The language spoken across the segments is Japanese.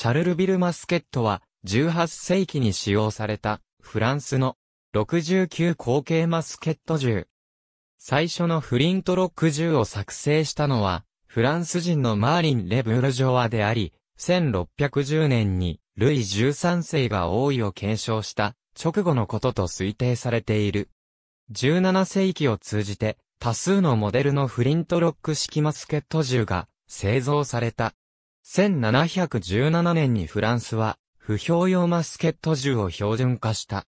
シャルルビルマスケットは、18世紀に使用された、フランスの、69口径マスケット銃。最初のフリントロック銃を作成したのは、フランス人のマーリン・レブルジョワであり、1610年に、ルイ13世が王位を継承した、直後のことと推定されている。17世紀を通じて、多数のモデルのフリントロック式マスケット銃が、製造された。1717年にフランスは、不評用マスケット銃を標準化した。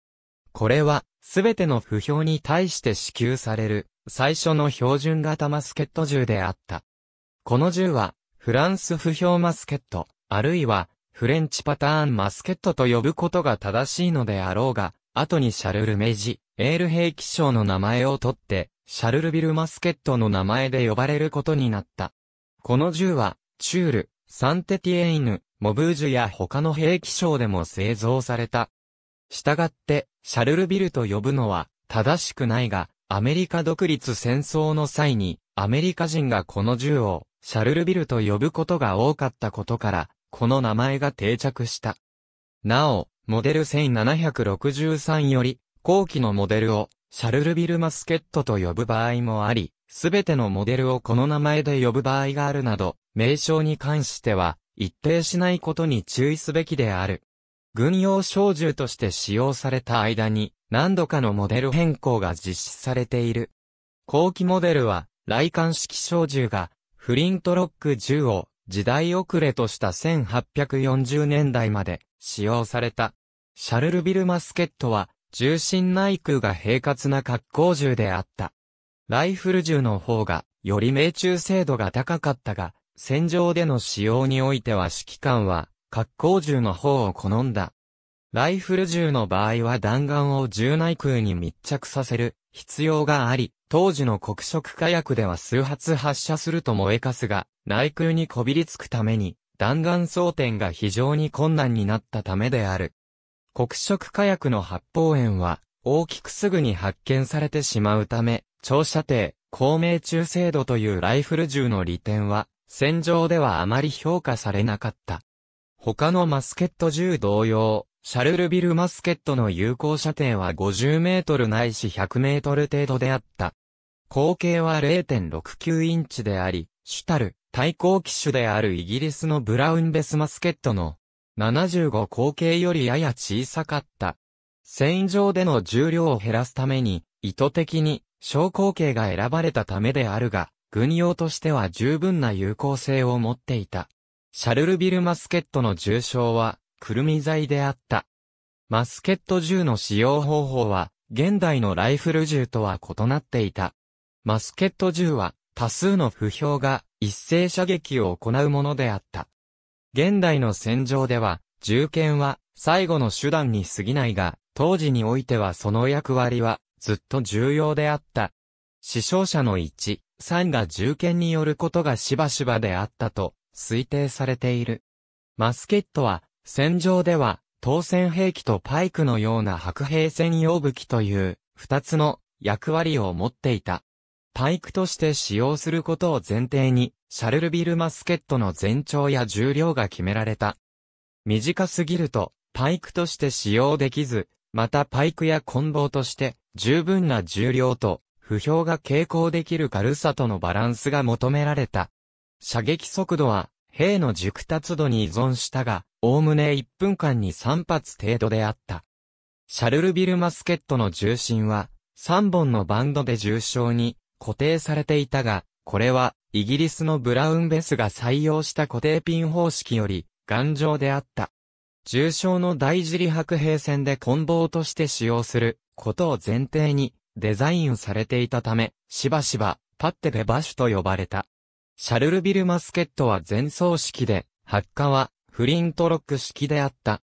これは、すべての不評に対して支給される、最初の標準型マスケット銃であった。この銃は、フランス不評マスケット、あるいは、フレンチパターンマスケットと呼ぶことが正しいのであろうが、後にシャルル・メジ、エール兵器賞の名前を取って、シャルルビルマスケットの名前で呼ばれることになった。この銃は、チュール、サンテティエイヌ、モブージュや他の兵器商でも製造された。したがって、シャルルビルと呼ぶのは正しくないが、アメリカ独立戦争の際に、アメリカ人がこの銃を、シャルルビルと呼ぶことが多かったことから、この名前が定着した。なお、モデル1763より、後期のモデルを、シャルルビルマスケットと呼ぶ場合もあり、すべてのモデルをこの名前で呼ぶ場合があるなど、名称に関しては、一定しないことに注意すべきである。軍用小銃として使用された間に、何度かのモデル変更が実施されている。後期モデルは、来艦式小銃が、フリントロック銃を、時代遅れとした1840年代まで、使用された。シャルルビルマスケットは、重心内空が平滑な格好銃であった。ライフル銃の方が、より命中精度が高かったが、戦場での使用においては指揮官は、格好銃の方を好んだ。ライフル銃の場合は弾丸を銃内空に密着させる必要があり、当時の黒色火薬では数発発射すると燃えかすが、内空にこびりつくために、弾丸装填が非常に困難になったためである。黒色火薬の発砲炎は、大きくすぐに発見されてしまうため、長射程、公明中精度というライフル銃の利点は、戦場ではあまり評価されなかった。他のマスケット銃同様、シャルルビルマスケットの有効射程は50メートルないし100メートル程度であった。口径は0.69インチであり、主たる対抗機種であるイギリスのブラウンベスマスケットの75口径よりやや小さかった。戦場での重量を減らすために、意図的に小口径が選ばれたためであるが、軍用としては十分な有効性を持っていた。シャルルビル・マスケットの重傷は、くるみ剤であった。マスケット銃の使用方法は、現代のライフル銃とは異なっていた。マスケット銃は、多数の不評が一斉射撃を行うものであった。現代の戦場では、銃剣は最後の手段に過ぎないが、当時においてはその役割はずっと重要であった。死傷者の1、3が銃剣によることがしばしばであったと推定されている。マスケットは戦場では当選兵器とパイクのような白兵専用武器という二つの役割を持っていた。パイクとして使用することを前提にシャルルビルマスケットの全長や重量が決められた。短すぎるとパイクとして使用できず、またパイクや棍棒として十分な重量と、不評が傾向できる軽さとのバランスが求められた。射撃速度は、兵の熟達度に依存したが、おおむね1分間に3発程度であった。シャルルビルマスケットの重心は、3本のバンドで重傷に固定されていたが、これは、イギリスのブラウンベスが採用した固定ピン方式より、頑丈であった。重傷の大事理白兵戦で棍棒として使用する、ことを前提にデザインされていたため、しばしばパッテペバシュと呼ばれた。シャルルビルマスケットは前奏式で、発火はフリントロック式であった。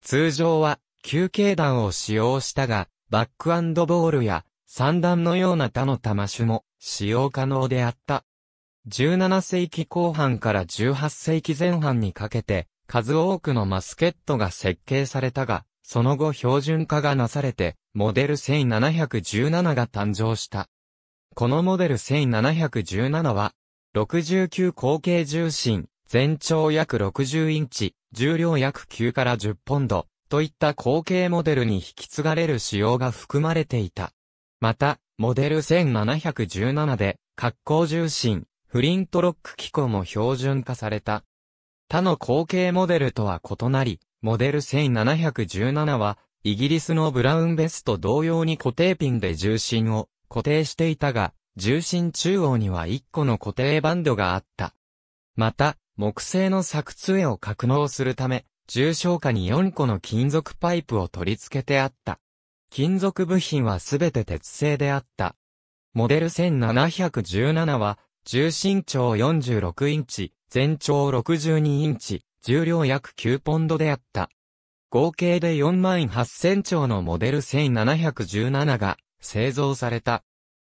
通常は休憩弾を使用したが、バックボールや三段のような他の弾種も使用可能であった。17世紀後半から18世紀前半にかけて、数多くのマスケットが設計されたが、その後標準化がなされて、モデル1717が誕生した。このモデル1717は、69口径重心、全長約60インチ、重量約9から10ポンド、といった後継モデルに引き継がれる仕様が含まれていた。また、モデル1717で、格好重心、フリントロック機構も標準化された。他の後継モデルとは異なり、モデル1717は、イギリスのブラウンベスト同様に固定ピンで重心を固定していたが、重心中央には1個の固定バンドがあった。また、木製の作杖を格納するため、重症化に4個の金属パイプを取り付けてあった。金属部品はすべて鉄製であった。モデル1717は、重心長46インチ、全長62インチ、重量約9ポンドであった。合計で4万8000兆のモデル1717が製造された。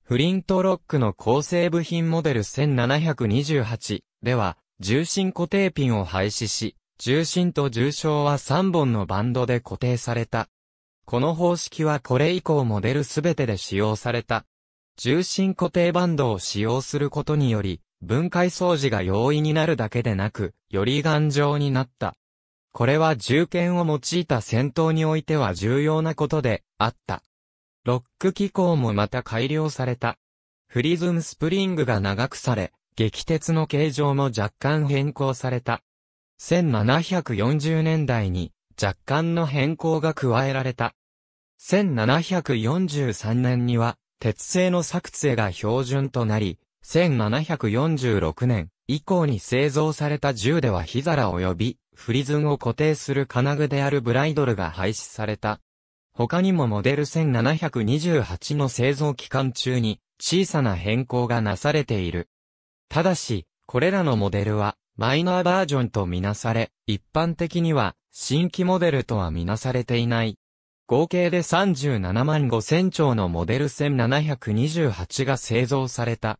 フリントロックの構成部品モデル1728では重心固定ピンを廃止し、重心と重症は3本のバンドで固定された。この方式はこれ以降モデルすべてで使用された。重心固定バンドを使用することにより、分解掃除が容易になるだけでなく、より頑丈になった。これは銃剣を用いた戦闘においては重要なことであった。ロック機構もまた改良された。フリズムスプリングが長くされ、激鉄の形状も若干変更された。1740年代に若干の変更が加えられた。1743年には鉄製の作製が標準となり、1746年以降に製造された銃では火皿及びフリズンを固定する金具であるブライドルが廃止された。他にもモデル1728の製造期間中に小さな変更がなされている。ただし、これらのモデルはマイナーバージョンとみなされ、一般的には新規モデルとはみなされていない。合計で37万5千兆のモデル1728が製造された。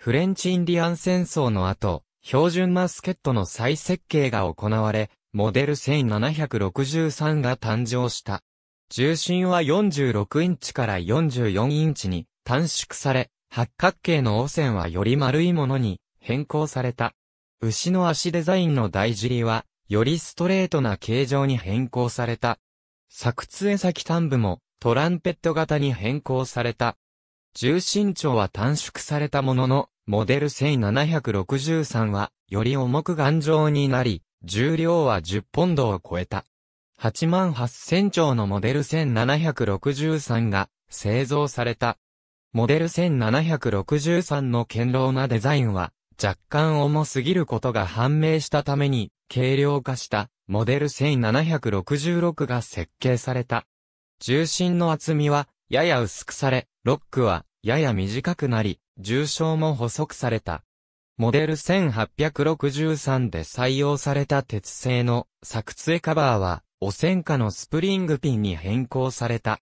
フレンチインディアン戦争の後、標準マスケットの再設計が行われ、モデル1763が誕生した。重心は46インチから44インチに短縮され、八角形の汚染はより丸いものに変更された。牛の足デザインの大尻は、よりストレートな形状に変更された。作杖先端部もトランペット型に変更された。重心長は短縮されたものの、モデル1763は、より重く頑丈になり、重量は10ポンドを超えた。8万8000丁のモデル1763が製造された。モデル1763の堅牢なデザインは若干重すぎることが判明したために軽量化したモデル1766が設計された。重心の厚みはやや薄くされ、ロックはやや短くなり、重症も細くされた。モデル1863で採用された鉄製の作杖カバーは、汚染下のスプリングピンに変更された。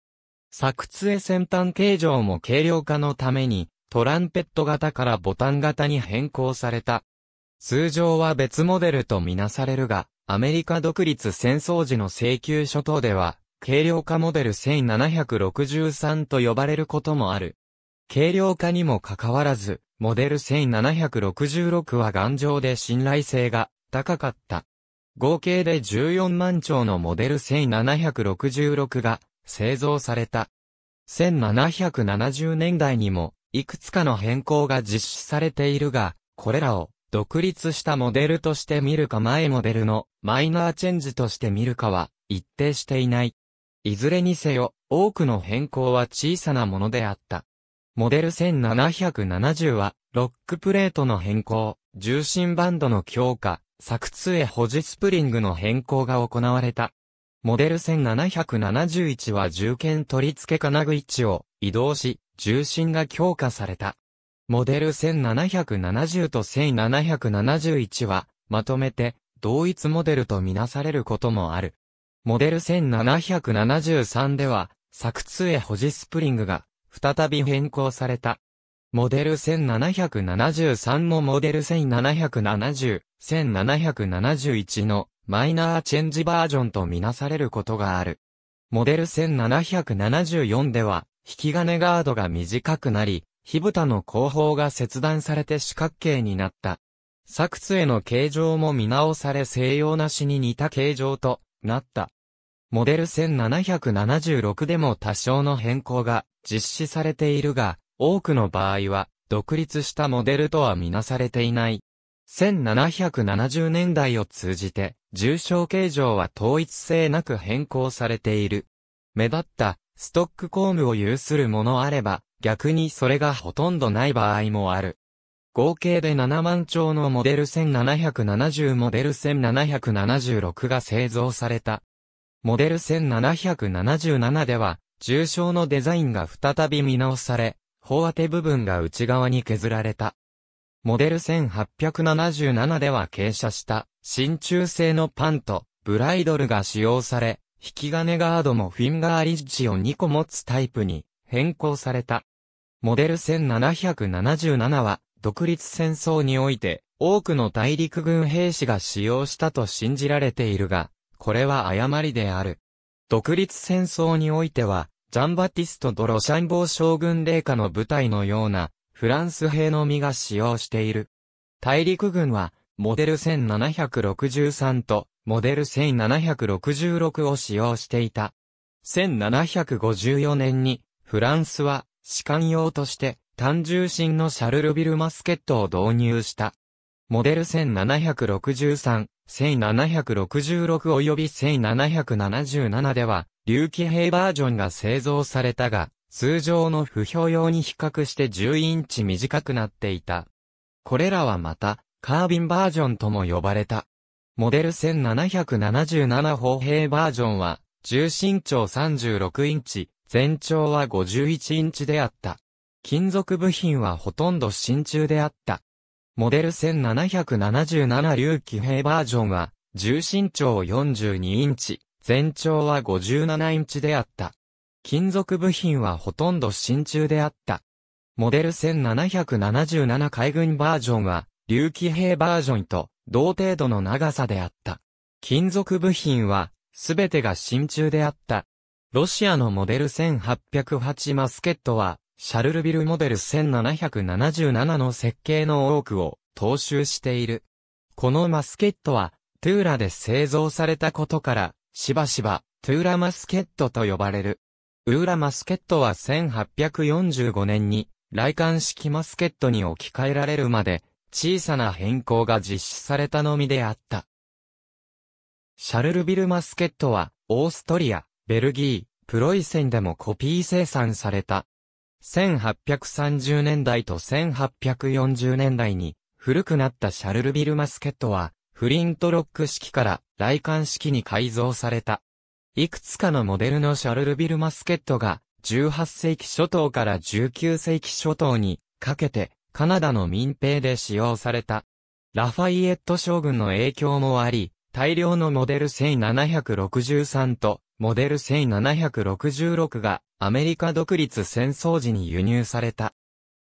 作杖先端形状も軽量化のために、トランペット型からボタン型に変更された。通常は別モデルとみなされるが、アメリカ独立戦争時の請求書等では、軽量化モデル1763と呼ばれることもある。軽量化にもかかわらず、モデル1766は頑丈で信頼性が高かった。合計で14万丁のモデル1766が製造された。1770年代にもいくつかの変更が実施されているが、これらを独立したモデルとして見るか前モデルのマイナーチェンジとして見るかは一定していない。いずれにせよ、多くの変更は小さなものであった。モデル1770は、ロックプレートの変更、重心バンドの強化、作へ保持スプリングの変更が行われた。モデル1771は重剣取り付け金具位置を移動し、重心が強化された。モデル1770と1771は、まとめて、同一モデルとみなされることもある。モデル1773では、作杖保持スプリングが、再び変更された。モデル1773もモデル1770、1771のマイナーチェンジバージョンとみなされることがある。モデル1774では、引き金ガードが短くなり、火蓋の後方が切断されて四角形になった。作杖の形状も見直され西洋なしに似た形状となった。モデル1776でも多少の変更が実施されているが、多くの場合は独立したモデルとはみなされていない。1770年代を通じて、重症形状は統一性なく変更されている。目立ったストックコームを有するものあれば、逆にそれがほとんどない場合もある。合計で7万丁のモデル1770モデル1776が製造された。モデル1777では、重症のデザインが再び見直され、方当て部分が内側に削られた。モデル1877では傾斜した真鍮製のパンとブライドルが使用され、引き金ガードもフィンガーリッジを2個持つタイプに変更された。モデル1777は独立戦争において、多くの大陸軍兵士が使用したと信じられているが、これは誤りである。独立戦争においては、ジャンバティスト・ド・ロシャンボー将軍霊下の部隊のような、フランス兵のみが使用している。大陸軍は、モデル1763と、モデル1766を使用していた。1754年に、フランスは、士官用として、単重心のシャルルビルマスケットを導入した。モデル1763、1766及び1777では、隆起兵バージョンが製造されたが、通常の不評用に比較して10インチ短くなっていた。これらはまた、カービンバージョンとも呼ばれた。モデル1777砲兵バージョンは、重心長36インチ、全長は51インチであった。金属部品はほとんど真鍮であった。モデル1777竜騎兵バージョンは、重心長42インチ、全長は57インチであった。金属部品はほとんど真鍮であった。モデル1777海軍バージョンは、竜騎兵バージョンと同程度の長さであった。金属部品は、すべてが真鍮であった。ロシアのモデル1808マスケットは、シャルルビルモデル1777の設計の多くを踏襲している。このマスケットは、トゥーラで製造されたことから、しばしば、トゥーラマスケットと呼ばれる。ウーラマスケットは1845年に、来館式マスケットに置き換えられるまで、小さな変更が実施されたのみであった。シャルルビルマスケットは、オーストリア、ベルギー、プロイセンでもコピー生産された、1830年代と1840年代に古くなったシャルルビルマスケットはフリントロック式から雷管式に改造された。いくつかのモデルのシャルルビルマスケットが18世紀初頭から19世紀初頭にかけてカナダの民兵で使用された。ラファイエット将軍の影響もあり、大量のモデル1763とモデル1766がアメリカ独立戦争時に輸入された。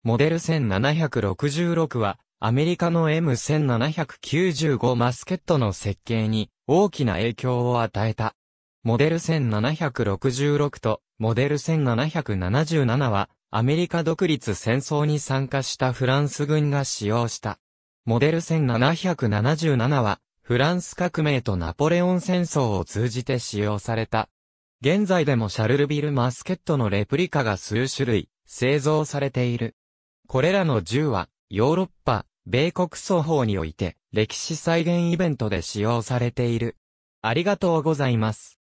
モデル1766は、アメリカの M1795 マスケットの設計に大きな影響を与えた。モデル1766とモデル1777はアメリカ独立戦争に参加したフランス軍が使用した。モデル1777はフランス革命とナポレオン戦争を通じて使用された現在でもシャルルビルマスケットのレプリカが数種類製造されている。これらの銃はヨーロッパ、米国双方において歴史再現イベントで使用されている。ありがとうございます。